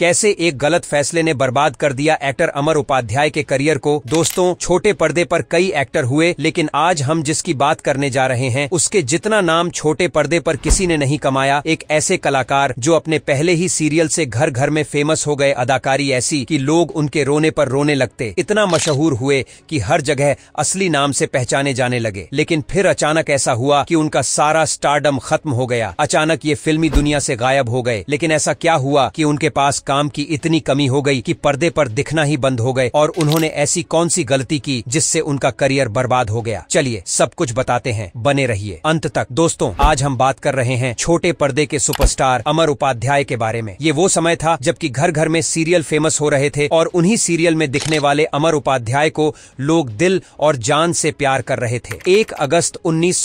कैसे एक गलत फैसले ने बर्बाद कर दिया एक्टर अमर उपाध्याय के करियर को दोस्तों छोटे पर्दे पर कई एक्टर हुए लेकिन आज हम जिसकी बात करने जा रहे हैं उसके जितना नाम छोटे पर्दे पर किसी ने नहीं कमाया एक ऐसे कलाकार जो अपने पहले ही सीरियल से घर घर में फेमस हो गए अदाकारी ऐसी कि लोग उनके रोने पर रोने लगते इतना मशहूर हुए कि हर जगह असली नाम से पहचाने जाने लगे लेकिन फिर अचानक ऐसा हुआ कि उनका सारा स्टारडम खत्म हो गया अचानक ये फिल्मी दुनिया से गायब हो गए लेकिन ऐसा क्या हुआ कि उनके पास काम की इतनी कमी हो गई कि पर्दे पर दिखना ही बंद हो गए और उन्होंने ऐसी कौन सी गलती की जिससे उनका करियर बर्बाद हो गया चलिए सब कुछ बताते हैं बने रहिए अंत तक दोस्तों आज हम बात कर रहे हैं छोटे पर्दे के सुपरस्टार अमर उपाध्याय के बारे में ये वो समय था जबकि घर घर में सीरियल फेमस हो रहे थे और उन्हीं सीरियल में दिखने वाले अमर उपाध्याय को लोग दिल और जान से प्यार कर रहे थे एक अगस्त उन्नीस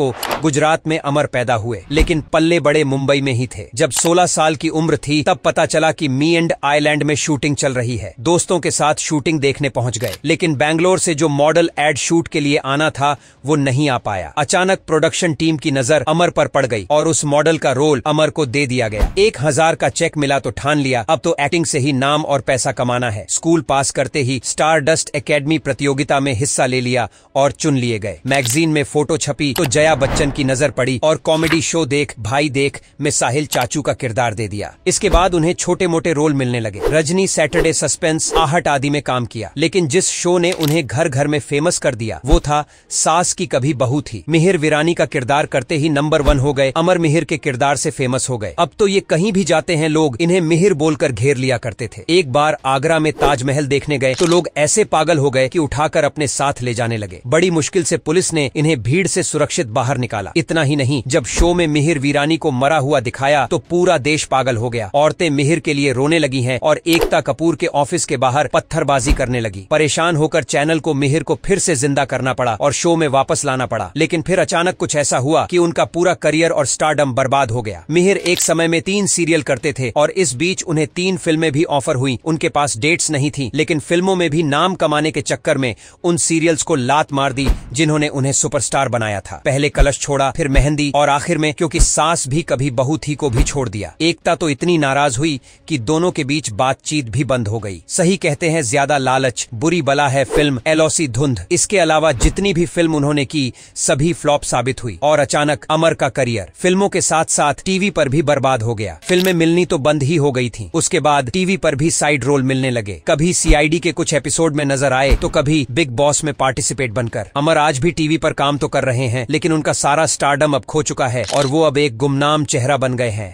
को गुजरात में अमर पैदा हुए लेकिन पल्ले बड़े मुंबई में ही थे जब 16 साल की उम्र थी तब पता चला चला कि मी एंड आईलैंड में शूटिंग चल रही है दोस्तों के साथ शूटिंग देखने पहुंच गए लेकिन बैंगलोर से जो मॉडल एड शूट के लिए आना था वो नहीं आ पाया अचानक प्रोडक्शन टीम की नजर अमर पर पड़ गई और उस मॉडल का रोल अमर को दे दिया गया एक हजार का चेक मिला तो ठान लिया अब तो एक्टिंग से ही नाम और पैसा कमाना है स्कूल पास करते ही स्टार डस्ट अकेडमी प्रतियोगिता में हिस्सा ले लिया और चुन लिए गए मैगजीन में फोटो छपी तो जया बच्चन की नजर पड़ी और कॉमेडी शो देख भाई देख में साहिल चाचू का किरदार दे दिया इसके बाद उन्हें छोटे मोटे रोल मिलने लगे रजनी सैटरडे सस्पेंस आहट आदि में काम किया लेकिन जिस शो ने उन्हें घर घर में फेमस कर दिया वो था सास की कभी बहू थी मिहिर वीरानी का किरदार करते ही नंबर वन हो गए अमर मिहिर के किरदार से फेमस हो गए अब तो ये कहीं भी जाते हैं लोग इन्हें मिहिर बोलकर घेर लिया करते थे एक बार आगरा में ताजमहल देखने गए तो लोग ऐसे पागल हो गए कि उठाकर अपने साथ ले जाने लगे बड़ी मुश्किल से पुलिस ने इन्हें भीड़ से सुरक्षित बाहर निकाला इतना ही नहीं जब शो में मिहिर वीरानी को मरा हुआ दिखाया तो पूरा देश पागल हो गया औरतें मिहिर आमिर के लिए रोने लगी है और एकता कपूर के ऑफिस के बाहर पत्थरबाजी करने लगी परेशान होकर चैनल को मिहिर को फिर से जिंदा करना पड़ा और शो में वापस लाना पड़ा लेकिन फिर अचानक कुछ ऐसा हुआ कि उनका पूरा करियर और स्टारडम बर्बाद हो गया मिहिर एक समय में तीन सीरियल करते थे और इस बीच उन्हें तीन फिल्में भी ऑफर हुई उनके पास डेट्स नहीं थी लेकिन फिल्मों में भी नाम कमाने के चक्कर में उन सीरियल्स को लात मार दी जिन्होंने उन्हें सुपरस्टार बनाया था पहले कलश छोड़ा फिर मेहंदी और आखिर में क्योंकि सास भी कभी बहू थी को भी छोड़ दिया एकता तो इतनी नाराज हुई कि दोनों के बीच बातचीत भी बंद हो गई सही कहते हैं ज्यादा लालच बुरी बला है फिल्म एलओसी धुंध इसके अलावा जितनी भी फिल्म उन्होंने की सभी फ्लॉप साबित हुई और अचानक अमर का करियर फिल्मों के साथ साथ टीवी पर भी बर्बाद हो गया फिल्में मिलनी तो बंद ही हो गई थी उसके बाद टीवी पर भी साइड रोल मिलने लगे कभी सी के कुछ एपिसोड में नजर आए तो कभी बिग बॉस में पार्टिसिपेट बनकर अमर आज भी टीवी पर काम तो कर रहे हैं लेकिन उनका सारा स्टार्डम अब खो चुका है और वो अब एक गुमनाम चेहरा बन गए हैं